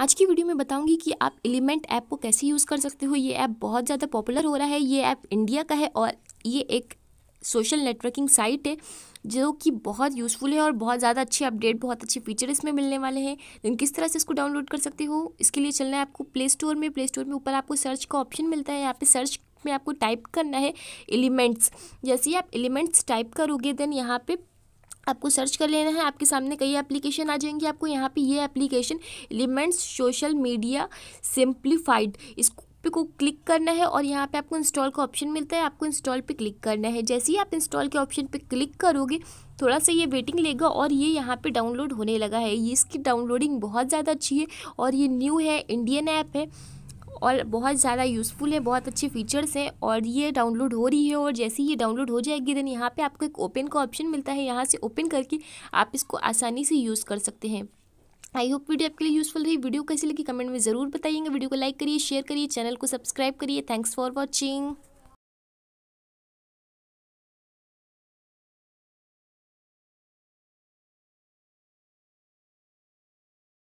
आज की वीडियो में बताऊंगी कि आप एलिमेंट ऐप को कैसे यूज़ कर सकते हो ये ऐप बहुत ज़्यादा पॉपुलर हो रहा है ये ऐप इंडिया का है और ये एक सोशल नेटवर्किंग साइट है जो कि बहुत यूज़फुल है और बहुत ज़्यादा अच्छे अपडेट बहुत अच्छे फीचर इसमें मिलने वाले हैं लेकिन किस तरह से इसको डाउनलोड कर सकते हो इसके लिए चलना है आपको प्ले स्टोर में प्ले स्टोर में ऊपर आपको सर्च का ऑप्शन मिलता है यहाँ पे सर्च में आपको टाइप करना है एलिमेंट्स जैसे ही आप एलिमेंट्स टाइप करोगे देन यहाँ पे आपको सर्च कर लेना है आपके सामने कई एप्लीकेशन आ जाएंगे आपको यहाँ पे ये application elements social media simplified इस पे को क्लिक करना है और यहाँ पे आपको इंस्टॉल का ऑप्शन मिलता है आपको इंस्टॉल पे क्लिक करना है जैसे ही आप इंस्टॉल के ऑप्शन पे क्लिक करोगे थोड़ा सा ये वेटिंग लेगा और ये यहाँ पे डाउनलोड होने लगा है ये इसकी डाउनलोडिंग बहुत ज़्यादा अच्छी है और ये न्यू है इंडियन ऐप है और बहुत ज़्यादा यूज़फुल है बहुत अच्छे फीचर्स हैं और ये डाउनलोड हो रही है और जैसे ही ये डाउनलोड हो जाएगी देन यहाँ पे आपको एक ओपन का ऑप्शन मिलता है यहाँ से ओपन करके आप इसको आसानी से यूज़ कर सकते हैं आई होप वीडियो आपके लिए यूज़फुल रही वीडियो कैसी लगी कमेंट में ज़रूर बताइएगा वीडियो को लाइक करिए शेयर करिए चैनल को सब्सक्राइब करिए थैंक्स फॉर वॉचिंग